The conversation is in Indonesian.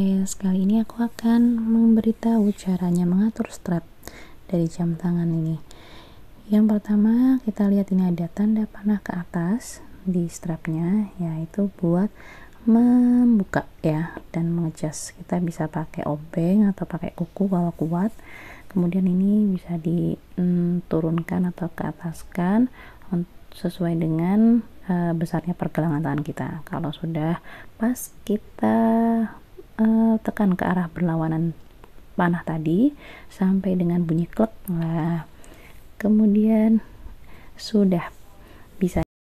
podcast kali ini aku akan memberitahu caranya mengatur strap dari jam tangan ini yang pertama kita lihat ini ada tanda panah ke atas di strapnya yaitu buat membuka ya dan mengecas. kita bisa pakai obeng atau pakai kuku kalau kuat kemudian ini bisa diturunkan atau ke ataskan sesuai dengan eh, besarnya pergelangan tangan kita kalau sudah pas kita uh, tekan ke arah berlawanan panah tadi sampai dengan bunyi klek. Nah, kemudian sudah